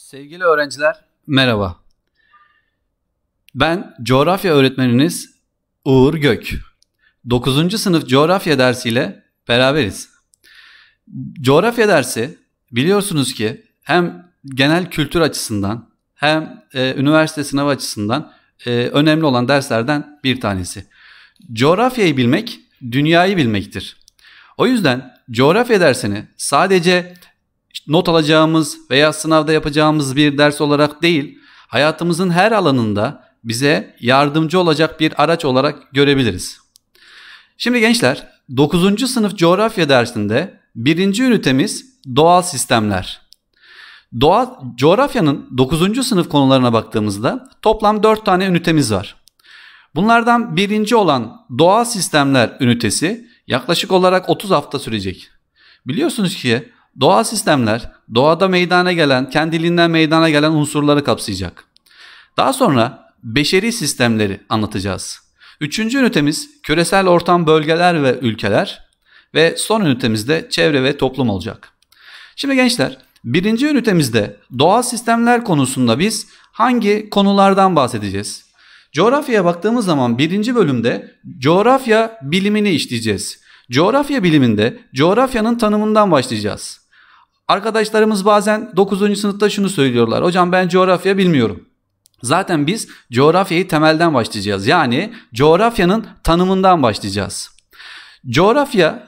Sevgili öğrenciler, merhaba. Ben coğrafya öğretmeniniz Uğur Gök. 9. sınıf coğrafya dersiyle beraberiz. Coğrafya dersi biliyorsunuz ki hem genel kültür açısından hem e, üniversite sınavı açısından e, önemli olan derslerden bir tanesi. Coğrafyayı bilmek dünyayı bilmektir. O yüzden coğrafya dersini sadece işte not alacağımız veya sınavda yapacağımız bir ders olarak değil, hayatımızın her alanında bize yardımcı olacak bir araç olarak görebiliriz. Şimdi gençler 9. sınıf coğrafya dersinde birinci ünitemiz doğal sistemler. Doğa, coğrafyanın 9. sınıf konularına baktığımızda toplam 4 tane ünitemiz var. Bunlardan birinci olan doğal sistemler ünitesi yaklaşık olarak 30 hafta sürecek. Biliyorsunuz ki Doğal sistemler doğada meydana gelen, kendiliğinden meydana gelen unsurları kapsayacak. Daha sonra beşeri sistemleri anlatacağız. Üçüncü ünitemiz küresel ortam bölgeler ve ülkeler ve son ünitemizde çevre ve toplum olacak. Şimdi gençler birinci ünitemizde doğal sistemler konusunda biz hangi konulardan bahsedeceğiz? Coğrafyaya baktığımız zaman birinci bölümde coğrafya bilimini işleyeceğiz. Coğrafya biliminde coğrafyanın tanımından başlayacağız. Arkadaşlarımız bazen 9. sınıfta şunu söylüyorlar. Hocam ben coğrafya bilmiyorum. Zaten biz coğrafyayı temelden başlayacağız. Yani coğrafyanın tanımından başlayacağız. Coğrafya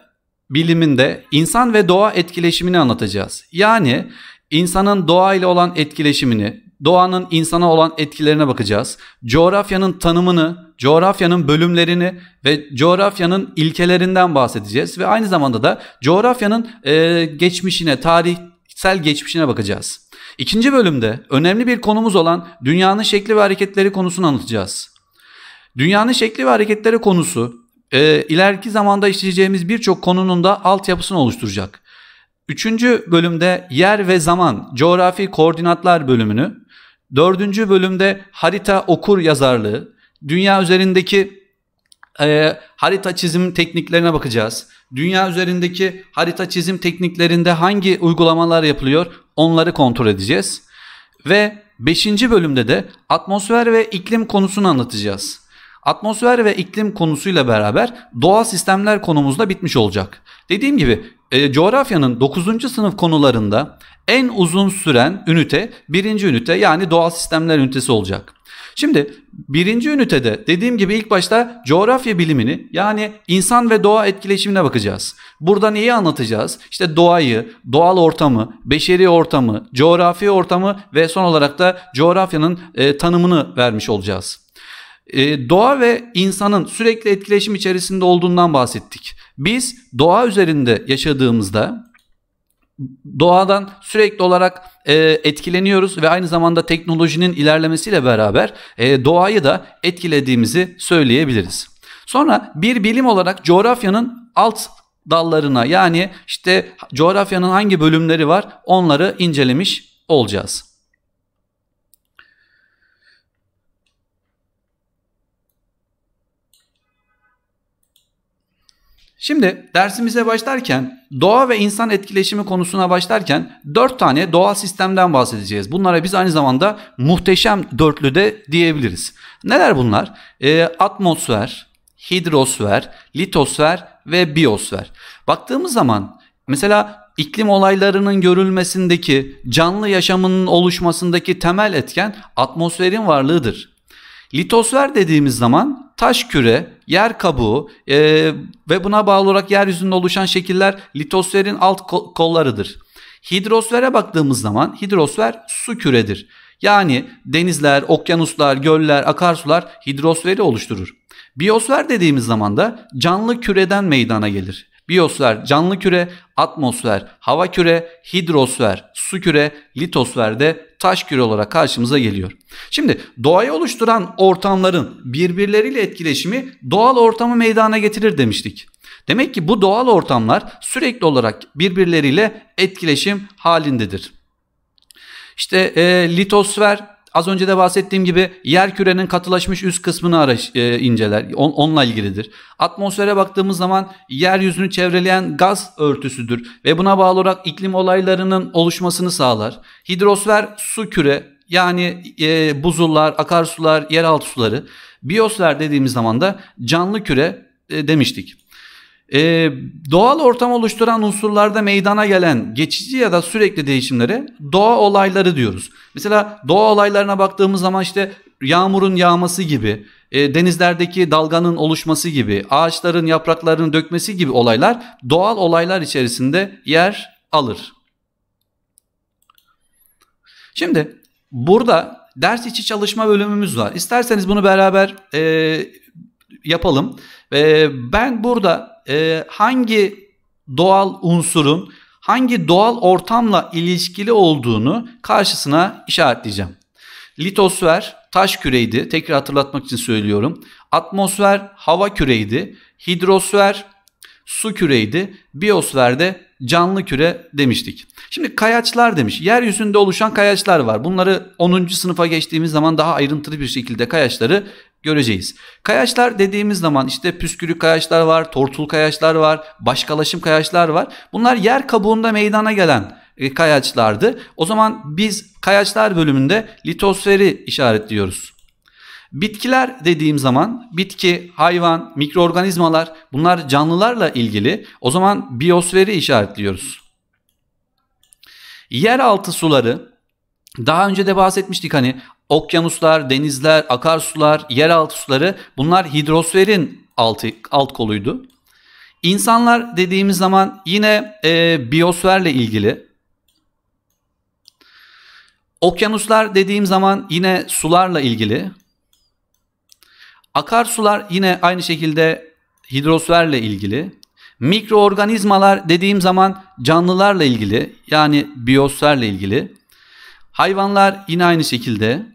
biliminde insan ve doğa etkileşimini anlatacağız. Yani insanın doğa ile olan etkileşimini, doğanın insana olan etkilerine bakacağız. Coğrafyanın tanımını, coğrafyanın bölümlerini ve coğrafyanın ilkelerinden bahsedeceğiz ve aynı zamanda da coğrafyanın e, geçmişine, tarihsel geçmişine bakacağız. İkinci bölümde önemli bir konumuz olan dünyanın şekli ve hareketleri konusunu anlatacağız. Dünyanın şekli ve hareketleri konusu e, ileriki zamanda işleyeceğimiz birçok konunun da altyapısını oluşturacak. Üçüncü bölümde yer ve zaman, coğrafi koordinatlar bölümünü, dördüncü bölümde harita okur yazarlığı, Dünya üzerindeki e, harita çizim tekniklerine bakacağız. Dünya üzerindeki harita çizim tekniklerinde hangi uygulamalar yapılıyor onları kontrol edeceğiz. Ve 5. bölümde de atmosfer ve iklim konusunu anlatacağız. Atmosfer ve iklim konusuyla beraber doğal sistemler konumuz da bitmiş olacak. Dediğim gibi e, coğrafyanın 9. sınıf konularında en uzun süren ünite 1. ünite yani doğal sistemler ünitesi olacak. Şimdi birinci ünitede dediğim gibi ilk başta coğrafya bilimini yani insan ve doğa etkileşimine bakacağız. Burada neyi anlatacağız? İşte doğayı, doğal ortamı, beşeri ortamı, coğrafi ortamı ve son olarak da coğrafyanın e, tanımını vermiş olacağız. E, doğa ve insanın sürekli etkileşim içerisinde olduğundan bahsettik. Biz doğa üzerinde yaşadığımızda doğadan sürekli olarak e, etkileniyoruz ve aynı zamanda teknolojinin ilerlemesiyle beraber e, doğayı da etkilediğimizi söyleyebiliriz. Sonra bir bilim olarak coğrafyanın alt dallarına yani işte coğrafyanın hangi bölümleri var onları incelemiş olacağız. Şimdi dersimize başlarken doğa ve insan etkileşimi konusuna başlarken 4 tane doğal sistemden bahsedeceğiz. Bunlara biz aynı zamanda muhteşem dörtlü de diyebiliriz. Neler bunlar? E, atmosfer, hidrosfer, litosfer ve biosfer. Baktığımız zaman mesela iklim olaylarının görülmesindeki, canlı yaşamının oluşmasındaki temel etken atmosferin varlığıdır. Litosfer dediğimiz zaman taş küre, yer kabuğu e, ve buna bağlı olarak yeryüzünde oluşan şekiller litosferin alt kollarıdır. Hidrosfere baktığımız zaman hidrosfer su küredir. Yani denizler, okyanuslar, göller, akarsular hidrosferi oluşturur. Biosfer dediğimiz zaman da canlı küreden meydana gelir. Biosfer canlı küre, atmosfer hava küre, hidrosfer su küre, litosfer de taş küre olarak karşımıza geliyor. Şimdi doğayı oluşturan ortamların birbirleriyle etkileşimi doğal ortamı meydana getirir demiştik. Demek ki bu doğal ortamlar sürekli olarak birbirleriyle etkileşim halindedir. İşte e, litosfer az önce de bahsettiğim gibi yer kürenin katılaşmış üst kısmını araş, e, inceler. On, onunla ilgilidir. Atmosfere baktığımız zaman yeryüzünü çevreleyen gaz örtüsüdür ve buna bağlı olarak iklim olaylarının oluşmasını sağlar. Hidrosfer su küre yani e, buzullar, akarsular, yeraltı suları. Biosfer dediğimiz zaman da canlı küre e, demiştik. Ee, doğal ortam oluşturan unsurlarda meydana gelen geçici ya da sürekli değişimlere doğa olayları diyoruz. Mesela doğa olaylarına baktığımız zaman işte yağmurun yağması gibi, e, denizlerdeki dalganın oluşması gibi, ağaçların yapraklarının dökmesi gibi olaylar doğal olaylar içerisinde yer alır. Şimdi burada ders içi çalışma bölümümüz var. İsterseniz bunu beraber e, yapalım. E, ben burada e, hangi doğal unsurun hangi doğal ortamla ilişkili olduğunu karşısına işaretleyeceğim. Litosfer taş küreydi. Tekrar hatırlatmak için söylüyorum. Atmosfer hava küreydi. Hidrosfer su küreydi. Biosfer de canlı küre demiştik. Şimdi kayaçlar demiş. Yeryüzünde oluşan kayaçlar var. Bunları 10. sınıfa geçtiğimiz zaman daha ayrıntılı bir şekilde kayaçları göreceğiz. Kayaçlar dediğimiz zaman işte püskürük kayaçlar var, tortul kayaçlar var, başkalaşım kayaçlar var. Bunlar yer kabuğunda meydana gelen e, kayaçlardı. O zaman biz kayaçlar bölümünde litosferi işaretliyoruz. Bitkiler dediğim zaman bitki, hayvan, mikroorganizmalar bunlar canlılarla ilgili. O zaman biosferi işaretliyoruz. Yeraltı suları daha önce de bahsetmiştik hani okyanuslar, denizler, akarsular, yeraltı suları bunlar hidrosferin altı, alt koluydu. İnsanlar dediğimiz zaman yine e, biyosferle ilgili. Okyanuslar dediğim zaman yine sularla ilgili. Akarsular yine aynı şekilde hidrosferle ilgili. Mikroorganizmalar dediğim zaman canlılarla ilgili yani biyosferle ilgili. Hayvanlar yine aynı şekilde.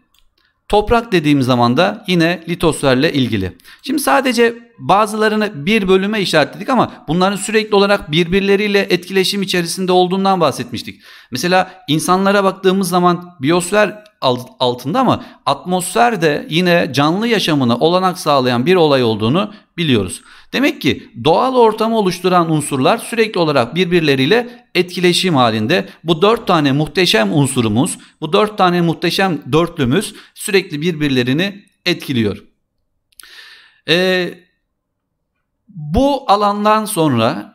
Toprak dediğim zaman da yine litosferle ilgili. Şimdi sadece bazılarını bir bölüme işaretledik ama bunların sürekli olarak birbirleriyle etkileşim içerisinde olduğundan bahsetmiştik. Mesela insanlara baktığımız zaman biyosfer altında ama atmosfer de yine canlı yaşamını olanak sağlayan bir olay olduğunu biliyoruz. Demek ki doğal ortamı oluşturan unsurlar sürekli olarak birbirleriyle etkileşim halinde. Bu dört tane muhteşem unsurumuz, bu dört tane muhteşem dörtlümüz sürekli birbirlerini etkiliyor. Eee bu alandan sonra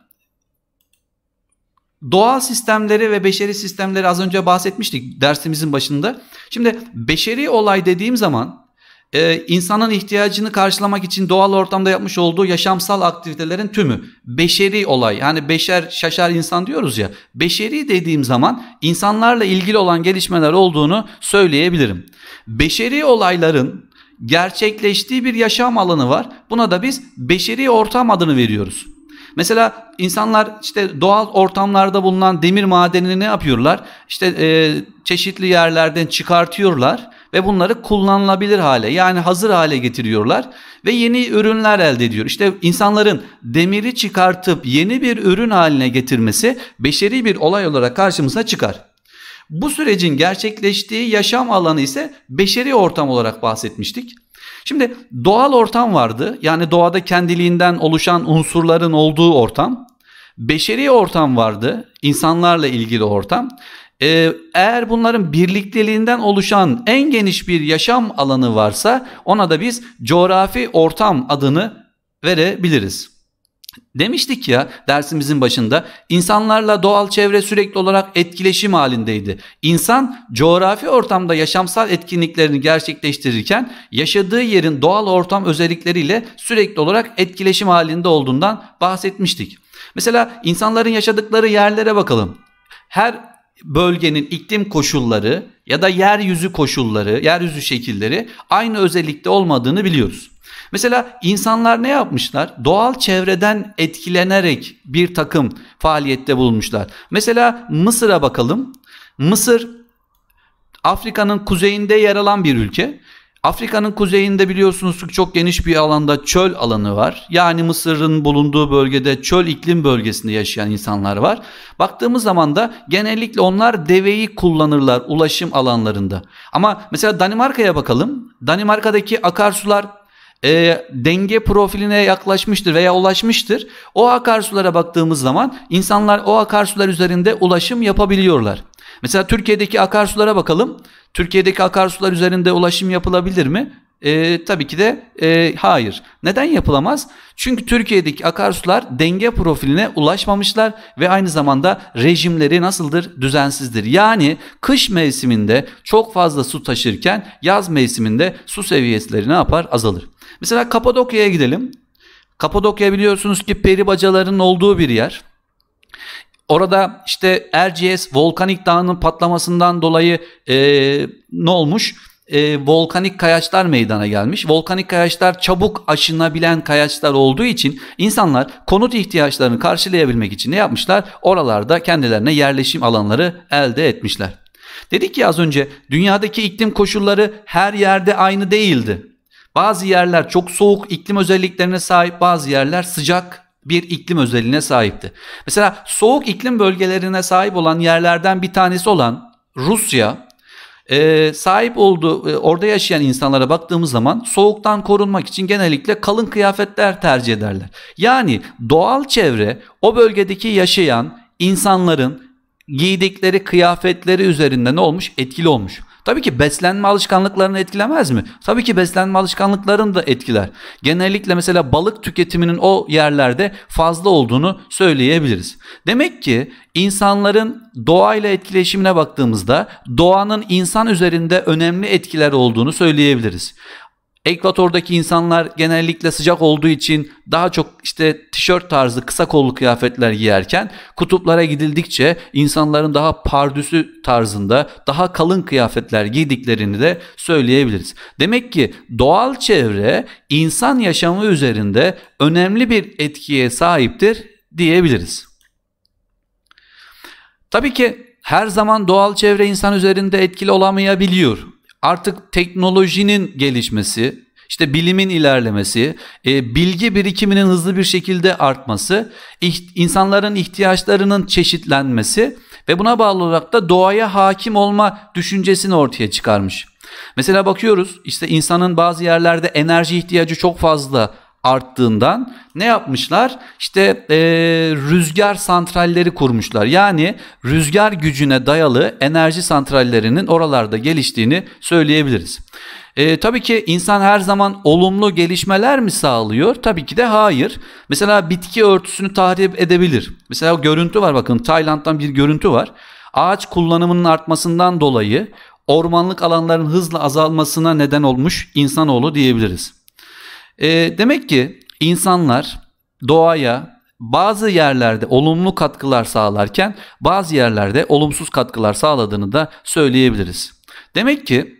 doğal sistemleri ve beşeri sistemleri az önce bahsetmiştik dersimizin başında. Şimdi beşeri olay dediğim zaman e, insanın ihtiyacını karşılamak için doğal ortamda yapmış olduğu yaşamsal aktivitelerin tümü beşeri olay. Yani beşer şaşar insan diyoruz ya. Beşeri dediğim zaman insanlarla ilgili olan gelişmeler olduğunu söyleyebilirim. Beşeri olayların gerçekleştiği bir yaşam alanı var. Buna da biz beşeri ortam adını veriyoruz. Mesela insanlar işte doğal ortamlarda bulunan demir madenini ne yapıyorlar? İşte e, çeşitli yerlerden çıkartıyorlar ve bunları kullanılabilir hale yani hazır hale getiriyorlar ve yeni ürünler elde ediyor. İşte insanların demiri çıkartıp yeni bir ürün haline getirmesi beşeri bir olay olarak karşımıza çıkar. Bu sürecin gerçekleştiği yaşam alanı ise beşeri ortam olarak bahsetmiştik. Şimdi doğal ortam vardı. Yani doğada kendiliğinden oluşan unsurların olduğu ortam. Beşeri ortam vardı. insanlarla ilgili ortam. Ee, eğer bunların birlikteliğinden oluşan en geniş bir yaşam alanı varsa ona da biz coğrafi ortam adını verebiliriz. Demiştik ya dersimizin başında insanlarla doğal çevre sürekli olarak etkileşim halindeydi. İnsan coğrafi ortamda yaşamsal etkinliklerini gerçekleştirirken yaşadığı yerin doğal ortam özellikleriyle sürekli olarak etkileşim halinde olduğundan bahsetmiştik. Mesela insanların yaşadıkları yerlere bakalım. Her bölgenin iklim koşulları ya da yeryüzü koşulları, yeryüzü şekilleri aynı özellikte olmadığını biliyoruz. Mesela insanlar ne yapmışlar? Doğal çevreden etkilenerek bir takım faaliyette bulunmuşlar. Mesela Mısır'a bakalım. Mısır Afrika'nın kuzeyinde yer alan bir ülke. Afrika'nın kuzeyinde biliyorsunuz ki çok geniş bir alanda çöl alanı var. Yani Mısır'ın bulunduğu bölgede çöl iklim bölgesinde yaşayan insanlar var. Baktığımız zaman da genellikle onlar deveyi kullanırlar ulaşım alanlarında. Ama mesela Danimarka'ya bakalım. Danimarka'daki akarsular e, denge profiline yaklaşmıştır veya ulaşmıştır. O akarsulara baktığımız zaman insanlar o akarsular üzerinde ulaşım yapabiliyorlar. Mesela Türkiye'deki akarsulara bakalım. Türkiye'deki akarsular üzerinde ulaşım yapılabilir mi? E, tabii ki de e, hayır. Neden yapılamaz? Çünkü Türkiye'deki akarsular denge profiline ulaşmamışlar ve aynı zamanda rejimleri nasıldır? Düzensizdir. Yani kış mevsiminde çok fazla su taşırken yaz mevsiminde su seviyeleri ne yapar? Azalır. Mesela Kapadokya'ya gidelim. Kapadokya biliyorsunuz ki peri bacalarının olduğu bir yer. Orada işte Erciyes volkanik dağının patlamasından dolayı e, ne olmuş? E, volkanik kayaçlar meydana gelmiş. Volkanik kayaçlar çabuk aşınabilen kayaçlar olduğu için insanlar konut ihtiyaçlarını karşılayabilmek için ne yapmışlar? Oralarda kendilerine yerleşim alanları elde etmişler. Dedik ki az önce dünyadaki iklim koşulları her yerde aynı değildi. Bazı yerler çok soğuk iklim özelliklerine sahip, bazı yerler sıcak bir iklim özelliğine sahipti. Mesela soğuk iklim bölgelerine sahip olan yerlerden bir tanesi olan Rusya e, sahip olduğu e, orada yaşayan insanlara baktığımız zaman soğuktan korunmak için genellikle kalın kıyafetler tercih ederler. Yani doğal çevre o bölgedeki yaşayan insanların giydikleri kıyafetleri üzerinde ne olmuş? Etkili olmuş. Tabii ki beslenme alışkanlıklarını etkilemez mi? Tabii ki beslenme alışkanlıklarını da etkiler. Genellikle mesela balık tüketiminin o yerlerde fazla olduğunu söyleyebiliriz. Demek ki insanların doğayla etkileşimine baktığımızda doğanın insan üzerinde önemli etkiler olduğunu söyleyebiliriz. Ekvatordaki insanlar genellikle sıcak olduğu için daha çok işte tişört tarzı kısa kollu kıyafetler giyerken kutuplara gidildikçe insanların daha pardüsü tarzında daha kalın kıyafetler giydiklerini de söyleyebiliriz. Demek ki doğal çevre insan yaşamı üzerinde önemli bir etkiye sahiptir diyebiliriz. Tabii ki her zaman doğal çevre insan üzerinde etkili olamayabiliyor artık teknolojinin gelişmesi, işte bilimin ilerlemesi, e, bilgi birikiminin hızlı bir şekilde artması, insanların ihtiyaçlarının çeşitlenmesi ve buna bağlı olarak da doğaya hakim olma düşüncesini ortaya çıkarmış. Mesela bakıyoruz işte insanın bazı yerlerde enerji ihtiyacı çok fazla arttığından ne yapmışlar? İşte e, rüzgar santralleri kurmuşlar. Yani rüzgar gücüne dayalı enerji santrallerinin oralarda geliştiğini söyleyebiliriz. E, tabii ki insan her zaman olumlu gelişmeler mi sağlıyor? Tabii ki de hayır. Mesela bitki örtüsünü tahrip edebilir. Mesela görüntü var bakın Tayland'dan bir görüntü var. Ağaç kullanımının artmasından dolayı ormanlık alanların hızla azalmasına neden olmuş insanoğlu diyebiliriz. E, demek ki insanlar doğaya bazı yerlerde olumlu katkılar sağlarken bazı yerlerde olumsuz katkılar sağladığını da söyleyebiliriz. Demek ki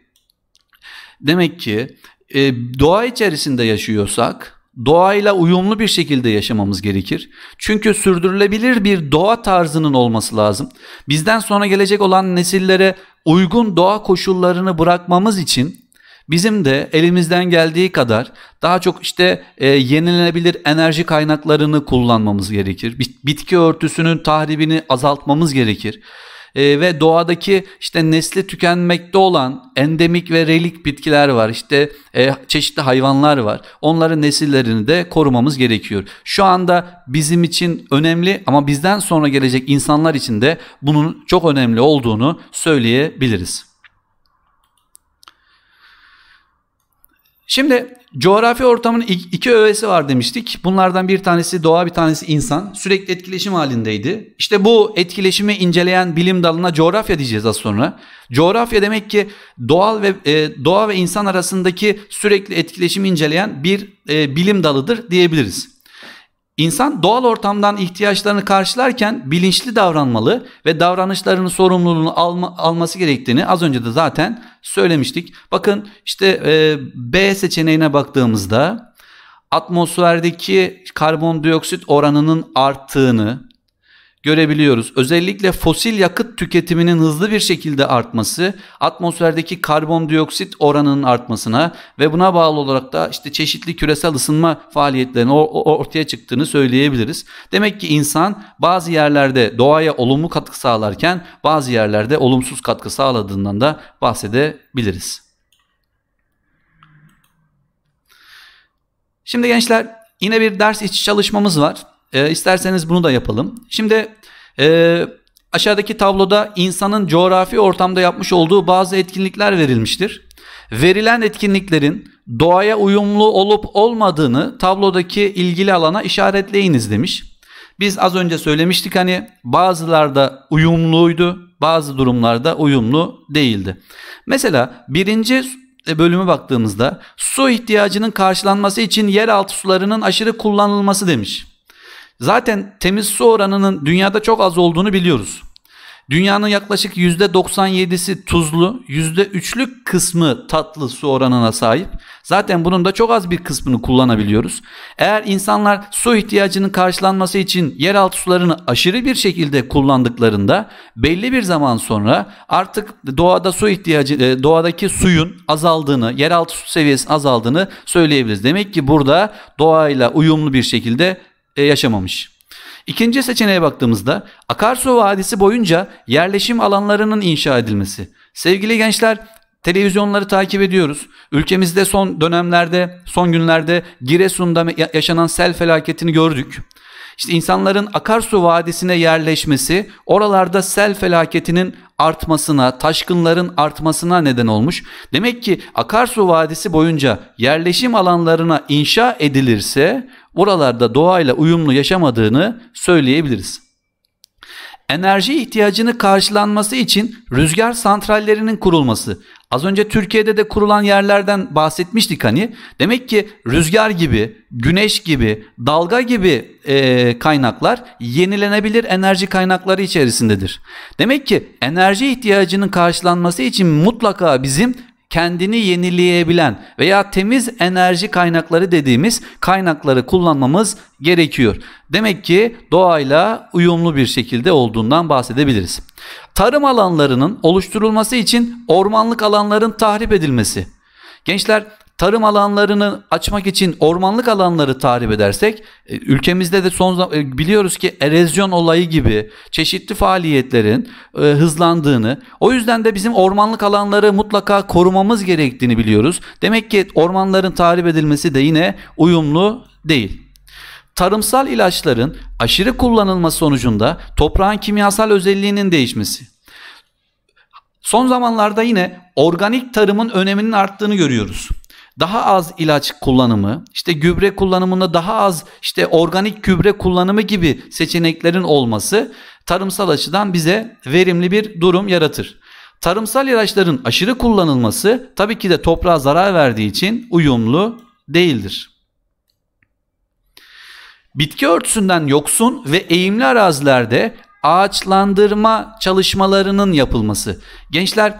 demek ki e, doğa içerisinde yaşıyorsak doğayla uyumlu bir şekilde yaşamamız gerekir. Çünkü sürdürülebilir bir doğa tarzının olması lazım. Bizden sonra gelecek olan nesillere uygun doğa koşullarını bırakmamız için Bizim de elimizden geldiği kadar daha çok işte e, yenilenebilir enerji kaynaklarını kullanmamız gerekir. Bitki örtüsünün tahribini azaltmamız gerekir. E, ve doğadaki işte nesli tükenmekte olan endemik ve relik bitkiler var. İşte e, çeşitli hayvanlar var. Onların nesillerini de korumamız gerekiyor. Şu anda bizim için önemli ama bizden sonra gelecek insanlar için de bunun çok önemli olduğunu söyleyebiliriz. Şimdi coğrafi ortamın iki öğesi var demiştik. Bunlardan bir tanesi doğa bir tanesi insan. Sürekli etkileşim halindeydi. İşte bu etkileşimi inceleyen bilim dalına coğrafya diyeceğiz az sonra. Coğrafya demek ki doğal ve e, doğa ve insan arasındaki sürekli etkileşimi inceleyen bir e, bilim dalıdır diyebiliriz. İnsan doğal ortamdan ihtiyaçlarını karşılarken bilinçli davranmalı ve davranışlarının sorumluluğunu alma, alması gerektiğini az önce de zaten söylemiştik. Bakın işte e, B seçeneğine baktığımızda atmosferdeki karbondioksit oranının arttığını, görebiliyoruz. Özellikle fosil yakıt tüketiminin hızlı bir şekilde artması atmosferdeki karbondioksit oranının artmasına ve buna bağlı olarak da işte çeşitli küresel ısınma faaliyetlerinin ortaya çıktığını söyleyebiliriz. Demek ki insan bazı yerlerde doğaya olumlu katkı sağlarken bazı yerlerde olumsuz katkı sağladığından da bahsedebiliriz. Şimdi gençler yine bir ders içi çalışmamız var. E, isterseniz bunu da yapalım. Şimdi e, aşağıdaki tabloda insanın coğrafi ortamda yapmış olduğu bazı etkinlikler verilmiştir. Verilen etkinliklerin doğaya uyumlu olup olmadığını tablodaki ilgili alana işaretleyiniz demiş. Biz az önce söylemiştik hani bazılarda uyumluydu, bazı durumlarda uyumlu değildi. Mesela birinci e, bölümü baktığımızda su ihtiyacının karşılanması için yeraltı sularının aşırı kullanılması demiş. Zaten temiz su oranının dünyada çok az olduğunu biliyoruz. Dünyanın yaklaşık %97'si tuzlu, %3'lük kısmı tatlı su oranına sahip. Zaten bunun da çok az bir kısmını kullanabiliyoruz. Eğer insanlar su ihtiyacının karşılanması için yeraltı sularını aşırı bir şekilde kullandıklarında belli bir zaman sonra artık doğada su ihtiyacı e, doğadaki suyun azaldığını, yeraltı su seviyesinin azaldığını söyleyebiliriz. Demek ki burada doğayla uyumlu bir şekilde e, yaşamamış. İkinci seçeneğe baktığımızda akarsu vadisi boyunca yerleşim alanlarının inşa edilmesi. Sevgili gençler televizyonları takip ediyoruz. Ülkemizde son dönemlerde, son günlerde Giresun'da yaşanan sel felaketini gördük. İşte insanların akarsu vadisine yerleşmesi oralarda sel felaketinin artmasına, taşkınların artmasına neden olmuş. Demek ki akarsu vadisi boyunca yerleşim alanlarına inşa edilirse oralarda doğayla uyumlu yaşamadığını söyleyebiliriz enerji ihtiyacını karşılanması için rüzgar santrallerinin kurulması. Az önce Türkiye'de de kurulan yerlerden bahsetmiştik hani. Demek ki rüzgar gibi, güneş gibi, dalga gibi e, kaynaklar yenilenebilir enerji kaynakları içerisindedir. Demek ki enerji ihtiyacının karşılanması için mutlaka bizim kendini yenileyebilen veya temiz enerji kaynakları dediğimiz kaynakları kullanmamız gerekiyor. Demek ki doğayla uyumlu bir şekilde olduğundan bahsedebiliriz. Tarım alanlarının oluşturulması için ormanlık alanların tahrip edilmesi. Gençler tarım alanlarını açmak için ormanlık alanları tahrip edersek e, ülkemizde de son e, biliyoruz ki erozyon olayı gibi çeşitli faaliyetlerin e, hızlandığını o yüzden de bizim ormanlık alanları mutlaka korumamız gerektiğini biliyoruz. Demek ki ormanların tahrip edilmesi de yine uyumlu değil. Tarımsal ilaçların aşırı kullanılması sonucunda toprağın kimyasal özelliğinin değişmesi. Son zamanlarda yine organik tarımın öneminin arttığını görüyoruz daha az ilaç kullanımı, işte gübre kullanımında daha az işte organik gübre kullanımı gibi seçeneklerin olması tarımsal açıdan bize verimli bir durum yaratır. Tarımsal ilaçların aşırı kullanılması tabii ki de toprağa zarar verdiği için uyumlu değildir. Bitki örtüsünden yoksun ve eğimli arazilerde ağaçlandırma çalışmalarının yapılması. Gençler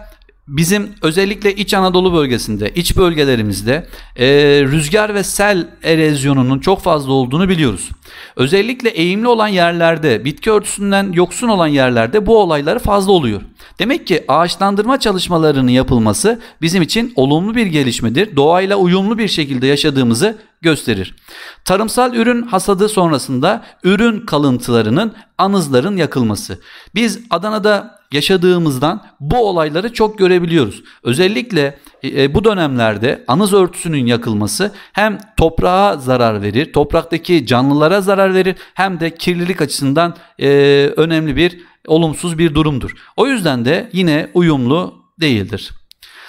bizim özellikle İç Anadolu bölgesinde, iç bölgelerimizde e, rüzgar ve sel erozyonunun çok fazla olduğunu biliyoruz. Özellikle eğimli olan yerlerde, bitki örtüsünden yoksun olan yerlerde bu olayları fazla oluyor. Demek ki ağaçlandırma çalışmalarının yapılması bizim için olumlu bir gelişmedir. Doğayla uyumlu bir şekilde yaşadığımızı gösterir. Tarımsal ürün hasadı sonrasında ürün kalıntılarının anızların yakılması. Biz Adana'da yaşadığımızdan bu olayları çok görebiliyoruz. Özellikle e, e, bu dönemlerde anız örtüsünün yakılması hem toprağa zarar verir, topraktaki canlılara zarar verir hem de kirlilik açısından e, önemli bir olumsuz bir durumdur. O yüzden de yine uyumlu değildir.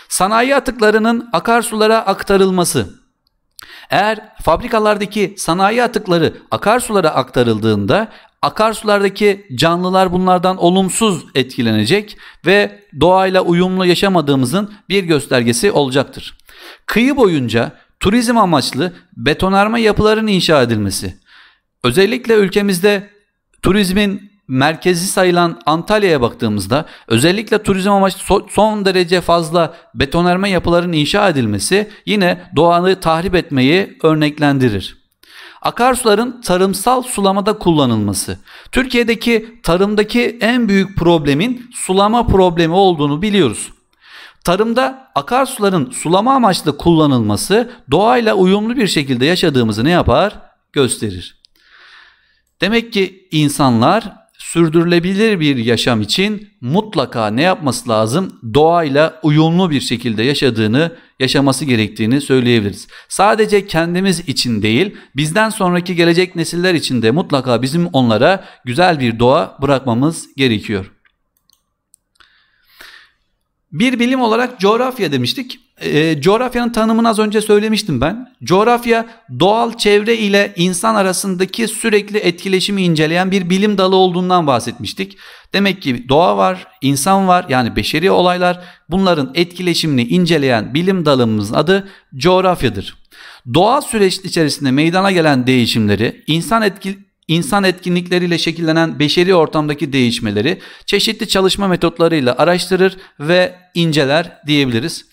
Sanayi atıklarının akarsulara aktarılması eğer fabrikalardaki sanayi atıkları akarsulara aktarıldığında Akarsulardaki canlılar bunlardan olumsuz etkilenecek ve doğayla uyumlu yaşamadığımızın bir göstergesi olacaktır. Kıyı boyunca turizm amaçlı betonarme yapıların inşa edilmesi. Özellikle ülkemizde turizmin merkezi sayılan Antalya'ya baktığımızda özellikle turizm amaçlı son derece fazla betonarme yapıların inşa edilmesi yine doğanı tahrip etmeyi örneklendirir. Akarsuların tarımsal sulamada kullanılması. Türkiye'deki tarımdaki en büyük problemin sulama problemi olduğunu biliyoruz. Tarımda akarsuların sulama amaçlı kullanılması doğayla uyumlu bir şekilde yaşadığımızı ne yapar? Gösterir. Demek ki insanlar sürdürülebilir bir yaşam için mutlaka ne yapması lazım? Doğayla uyumlu bir şekilde yaşadığını yaşaması gerektiğini söyleyebiliriz. Sadece kendimiz için değil, bizden sonraki gelecek nesiller için de mutlaka bizim onlara güzel bir doğa bırakmamız gerekiyor. Bir bilim olarak coğrafya demiştik. E, coğrafyanın tanımını az önce söylemiştim ben. Coğrafya doğal çevre ile insan arasındaki sürekli etkileşimi inceleyen bir bilim dalı olduğundan bahsetmiştik. Demek ki doğa var, insan var yani beşeri olaylar bunların etkileşimini inceleyen bilim dalımızın adı coğrafyadır. Doğa süreç içerisinde meydana gelen değişimleri insan etki, insan etkinlikleriyle şekillenen beşeri ortamdaki değişmeleri çeşitli çalışma metotlarıyla araştırır ve inceler diyebiliriz.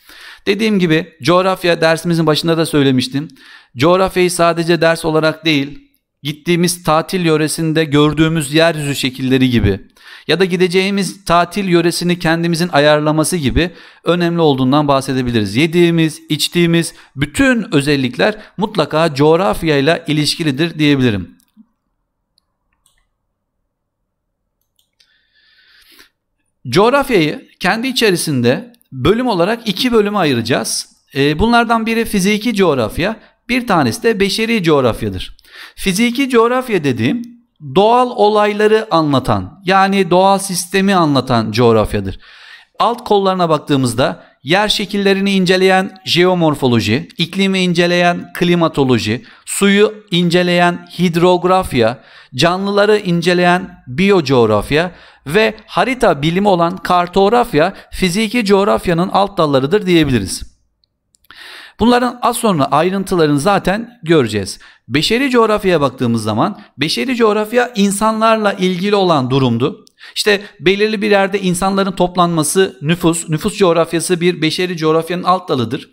Dediğim gibi coğrafya dersimizin başında da söylemiştim. Coğrafyayı sadece ders olarak değil, gittiğimiz tatil yöresinde gördüğümüz yeryüzü şekilleri gibi ya da gideceğimiz tatil yöresini kendimizin ayarlaması gibi önemli olduğundan bahsedebiliriz. Yediğimiz, içtiğimiz bütün özellikler mutlaka coğrafyayla ilişkilidir diyebilirim. Coğrafyayı kendi içerisinde bölüm olarak iki bölüme ayıracağız. Ee, bunlardan biri fiziki coğrafya, bir tanesi de beşeri coğrafyadır. Fiziki coğrafya dediğim doğal olayları anlatan yani doğal sistemi anlatan coğrafyadır. Alt kollarına baktığımızda yer şekillerini inceleyen jeomorfoloji, iklimi inceleyen klimatoloji, suyu inceleyen hidrografya, canlıları inceleyen biyocoğrafya ve harita bilimi olan kartografya fiziki coğrafyanın alt dallarıdır diyebiliriz. Bunların az sonra ayrıntılarını zaten göreceğiz. Beşeri coğrafyaya baktığımız zaman beşeri coğrafya insanlarla ilgili olan durumdu. İşte belirli bir yerde insanların toplanması nüfus, nüfus coğrafyası bir beşeri coğrafyanın alt dalıdır.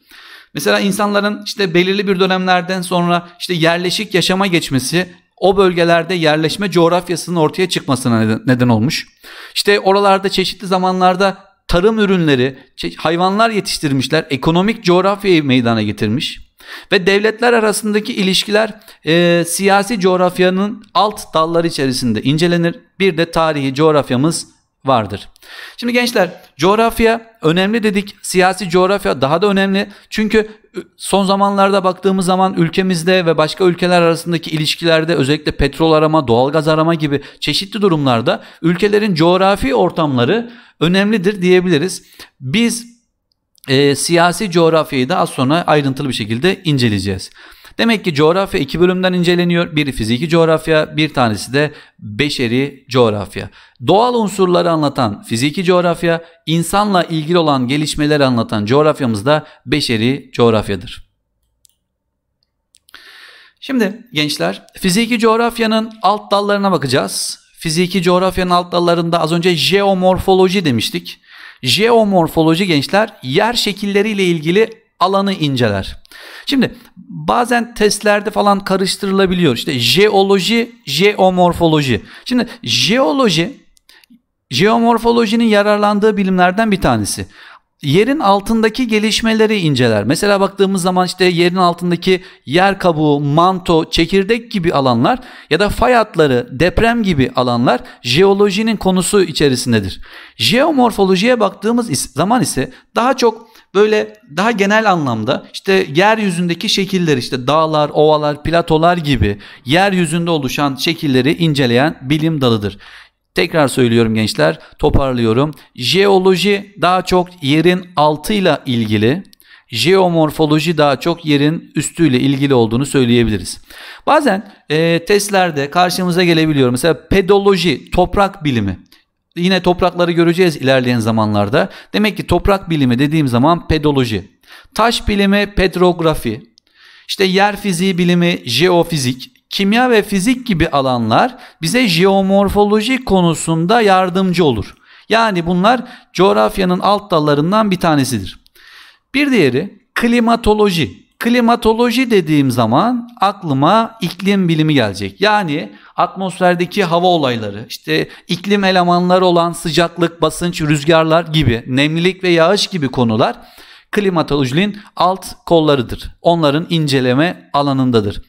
Mesela insanların işte belirli bir dönemlerden sonra işte yerleşik yaşama geçmesi o bölgelerde yerleşme coğrafyasının ortaya çıkmasına neden, olmuş. İşte oralarda çeşitli zamanlarda tarım ürünleri, hayvanlar yetiştirmişler, ekonomik coğrafyayı meydana getirmiş. Ve devletler arasındaki ilişkiler e, siyasi coğrafyanın alt dalları içerisinde incelenir. Bir de tarihi coğrafyamız vardır. Şimdi gençler coğrafya önemli dedik. Siyasi coğrafya daha da önemli. Çünkü son zamanlarda baktığımız zaman ülkemizde ve başka ülkeler arasındaki ilişkilerde özellikle petrol arama, doğalgaz arama gibi çeşitli durumlarda ülkelerin coğrafi ortamları önemlidir diyebiliriz. Biz e, siyasi coğrafyayı da az sonra ayrıntılı bir şekilde inceleyeceğiz. Demek ki coğrafya iki bölümden inceleniyor. Biri fiziki coğrafya, bir tanesi de beşeri coğrafya. Doğal unsurları anlatan fiziki coğrafya, insanla ilgili olan gelişmeleri anlatan coğrafyamız da beşeri coğrafyadır. Şimdi gençler fiziki coğrafyanın alt dallarına bakacağız. Fiziki coğrafyanın alt dallarında az önce jeomorfoloji demiştik. Jeomorfoloji gençler yer şekilleriyle ilgili alanı inceler. Şimdi bazen testlerde falan karıştırılabiliyor. İşte jeoloji, jeomorfoloji. Şimdi jeoloji, jeomorfolojinin yararlandığı bilimlerden bir tanesi yerin altındaki gelişmeleri inceler. Mesela baktığımız zaman işte yerin altındaki yer kabuğu, manto, çekirdek gibi alanlar ya da fay hatları, deprem gibi alanlar jeolojinin konusu içerisindedir. Jeomorfolojiye baktığımız zaman ise daha çok böyle daha genel anlamda işte yeryüzündeki şekiller işte dağlar, ovalar, platolar gibi yeryüzünde oluşan şekilleri inceleyen bilim dalıdır. Tekrar söylüyorum gençler, toparlıyorum. Jeoloji daha çok yerin altıyla ilgili, jeomorfoloji daha çok yerin üstüyle ilgili olduğunu söyleyebiliriz. Bazen e, testlerde karşımıza gelebiliyor. Mesela pedoloji, toprak bilimi. Yine toprakları göreceğiz ilerleyen zamanlarda. Demek ki toprak bilimi dediğim zaman pedoloji. Taş bilimi petrografi. İşte yer fiziği bilimi jeofizik. Kimya ve fizik gibi alanlar bize jeomorfoloji konusunda yardımcı olur. Yani bunlar coğrafyanın alt dallarından bir tanesidir. Bir diğeri klimatoloji. Klimatoloji dediğim zaman aklıma iklim bilimi gelecek. Yani atmosferdeki hava olayları, işte iklim elemanları olan sıcaklık, basınç, rüzgarlar gibi, nemlilik ve yağış gibi konular klimatolojinin alt kollarıdır. Onların inceleme alanındadır.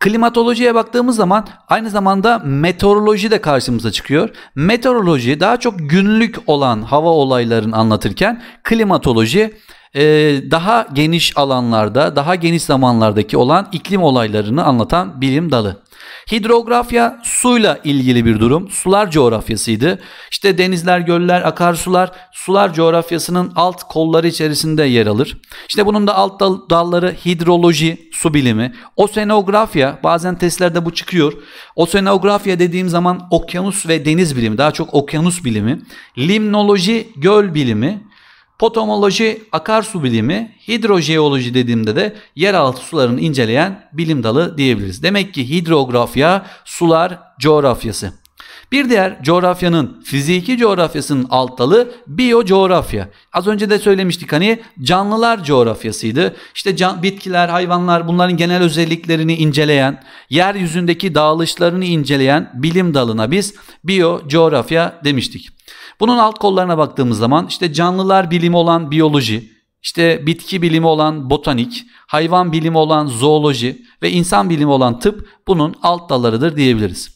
Klimatolojiye baktığımız zaman aynı zamanda meteoroloji de karşımıza çıkıyor. Meteoroloji daha çok günlük olan hava olaylarını anlatırken klimatoloji e, daha geniş alanlarda, daha geniş zamanlardaki olan iklim olaylarını anlatan bilim dalı. Hidrografya suyla ilgili bir durum. Sular coğrafyasıydı. İşte denizler, göller, akarsular sular coğrafyasının alt kolları içerisinde yer alır. İşte bunun da alt dal- dalları hidroloji, su bilimi. Oseanografya bazen testlerde bu çıkıyor. Oseanografya dediğim zaman okyanus ve deniz bilimi, daha çok okyanus bilimi. Limnoloji, göl bilimi. Potomoloji, akarsu bilimi, hidrojeoloji dediğimde de yeraltı sularını inceleyen bilim dalı diyebiliriz. Demek ki hidrografya, sular coğrafyası. Bir diğer coğrafyanın fiziki coğrafyasının alt dalı biyo coğrafya. Az önce de söylemiştik hani canlılar coğrafyasıydı. İşte can, bitkiler, hayvanlar bunların genel özelliklerini inceleyen, yeryüzündeki dağılışlarını inceleyen bilim dalına biz biyo coğrafya demiştik. Bunun alt kollarına baktığımız zaman işte canlılar bilimi olan biyoloji, işte bitki bilimi olan botanik, hayvan bilimi olan zooloji ve insan bilimi olan tıp bunun alt dallarıdır diyebiliriz.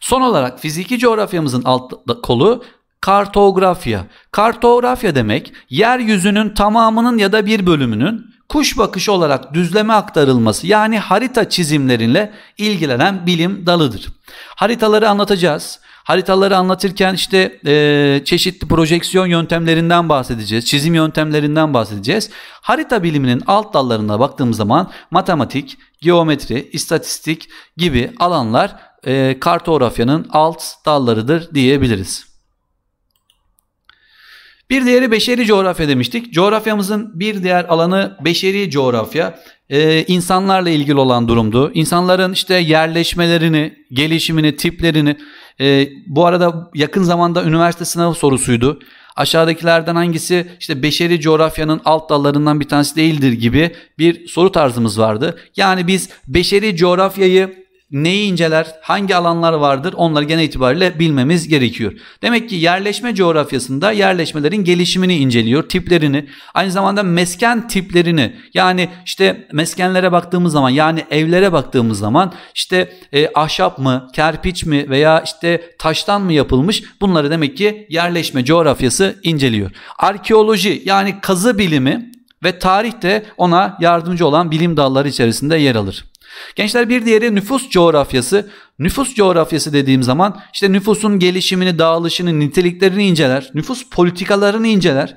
Son olarak fiziki coğrafyamızın alt kolu kartografya. Kartografya demek yeryüzünün tamamının ya da bir bölümünün kuş bakışı olarak düzleme aktarılması yani harita çizimleriyle ilgilenen bilim dalıdır. Haritaları anlatacağız. Haritaları anlatırken işte e, çeşitli projeksiyon yöntemlerinden bahsedeceğiz, çizim yöntemlerinden bahsedeceğiz. Harita biliminin alt dallarına baktığımız zaman matematik, geometri, istatistik gibi alanlar e, kartografyanın alt dallarıdır diyebiliriz. Bir diğeri beşeri coğrafya demiştik. Coğrafyamızın bir diğer alanı beşeri coğrafya. Ee, insanlarla ilgili olan durumdu. İnsanların işte yerleşmelerini, gelişimini, tiplerini e, bu arada yakın zamanda üniversite sınavı sorusuydu. Aşağıdakilerden hangisi işte beşeri coğrafyanın alt dallarından bir tanesi değildir gibi bir soru tarzımız vardı. Yani biz beşeri coğrafyayı neyi inceler, hangi alanlar vardır onları genel itibariyle bilmemiz gerekiyor. Demek ki yerleşme coğrafyasında yerleşmelerin gelişimini inceliyor, tiplerini, aynı zamanda mesken tiplerini yani işte meskenlere baktığımız zaman yani evlere baktığımız zaman işte e, ahşap mı, kerpiç mi veya işte taştan mı yapılmış bunları demek ki yerleşme coğrafyası inceliyor. Arkeoloji yani kazı bilimi ve tarih de ona yardımcı olan bilim dalları içerisinde yer alır. Gençler bir diğeri nüfus coğrafyası. Nüfus coğrafyası dediğim zaman işte nüfusun gelişimini, dağılışını, niteliklerini inceler. Nüfus politikalarını inceler.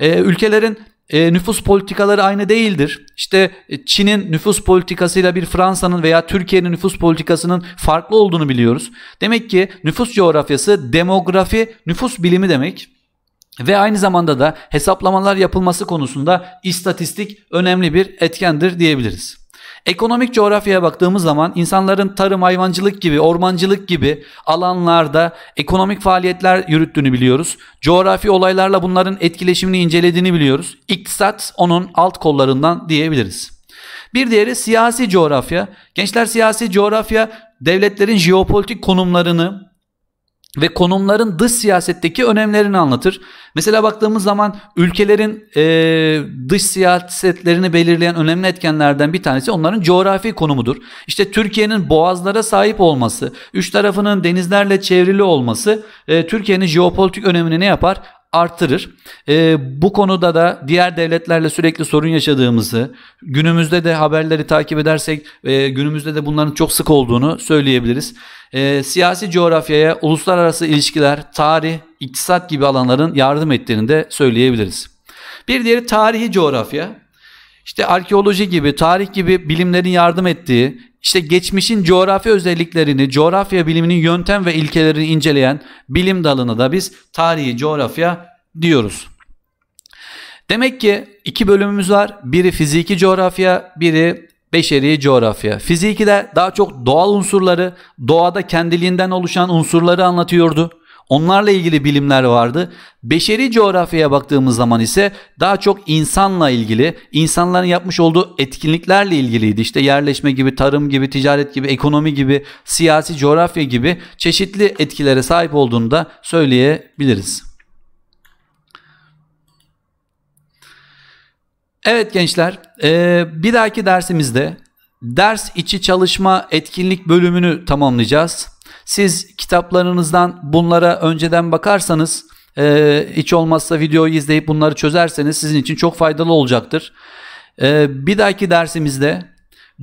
Ee, ülkelerin e, nüfus politikaları aynı değildir. İşte e, Çin'in nüfus politikasıyla bir Fransa'nın veya Türkiye'nin nüfus politikasının farklı olduğunu biliyoruz. Demek ki nüfus coğrafyası demografi nüfus bilimi demek. Ve aynı zamanda da hesaplamalar yapılması konusunda istatistik önemli bir etkendir diyebiliriz. Ekonomik coğrafyaya baktığımız zaman insanların tarım, hayvancılık gibi, ormancılık gibi alanlarda ekonomik faaliyetler yürüttüğünü biliyoruz. Coğrafi olaylarla bunların etkileşimini incelediğini biliyoruz. İktisat onun alt kollarından diyebiliriz. Bir diğeri siyasi coğrafya. Gençler siyasi coğrafya devletlerin jeopolitik konumlarını, ve konumların dış siyasetteki önemlerini anlatır. Mesela baktığımız zaman ülkelerin e, dış siyasetlerini belirleyen önemli etkenlerden bir tanesi onların coğrafi konumudur. İşte Türkiye'nin boğazlara sahip olması, üç tarafının denizlerle çevrili olması e, Türkiye'nin jeopolitik önemini ne yapar? artırır. E, ee, bu konuda da diğer devletlerle sürekli sorun yaşadığımızı, günümüzde de haberleri takip edersek e, günümüzde de bunların çok sık olduğunu söyleyebiliriz. E, siyasi coğrafyaya uluslararası ilişkiler, tarih, iktisat gibi alanların yardım ettiğini de söyleyebiliriz. Bir diğeri tarihi coğrafya. İşte arkeoloji gibi, tarih gibi bilimlerin yardım ettiği, işte geçmişin coğrafya özelliklerini, coğrafya biliminin yöntem ve ilkelerini inceleyen bilim dalına da biz tarihi coğrafya diyoruz. Demek ki iki bölümümüz var. Biri fiziki coğrafya, biri beşeri coğrafya. Fiziki de daha çok doğal unsurları, doğada kendiliğinden oluşan unsurları anlatıyordu. Onlarla ilgili bilimler vardı. Beşeri coğrafyaya baktığımız zaman ise daha çok insanla ilgili, insanların yapmış olduğu etkinliklerle ilgiliydi. İşte yerleşme gibi, tarım gibi, ticaret gibi, ekonomi gibi, siyasi coğrafya gibi çeşitli etkilere sahip olduğunu da söyleyebiliriz. Evet gençler, e, bir dahaki dersimizde ders içi çalışma etkinlik bölümünü tamamlayacağız. Siz kitaplarınızdan bunlara önceden bakarsanız e, hiç olmazsa videoyu izleyip bunları çözerseniz sizin için çok faydalı olacaktır. E, bir dahaki dersimizde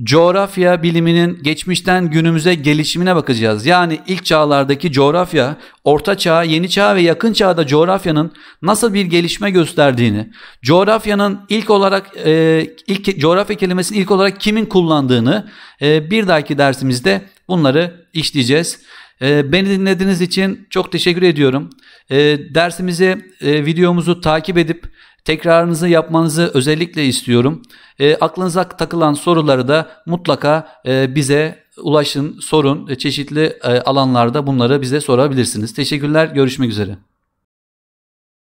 coğrafya biliminin geçmişten günümüze gelişimine bakacağız. Yani ilk çağlardaki coğrafya, orta çağ, yeni çağ ve yakın çağda coğrafyanın nasıl bir gelişme gösterdiğini, coğrafyanın ilk olarak e, ilk coğrafya kelimesini ilk olarak kimin kullandığını e, bir dahaki dersimizde bunları işleyeceğiz. Ee, beni dinlediğiniz için çok teşekkür ediyorum. Ee, Dersimizi, e, videomuzu takip edip tekrarınızı yapmanızı özellikle istiyorum. Ee, aklınıza takılan soruları da mutlaka e, bize ulaşın, sorun. Çeşitli e, alanlarda bunları bize sorabilirsiniz. Teşekkürler, görüşmek üzere.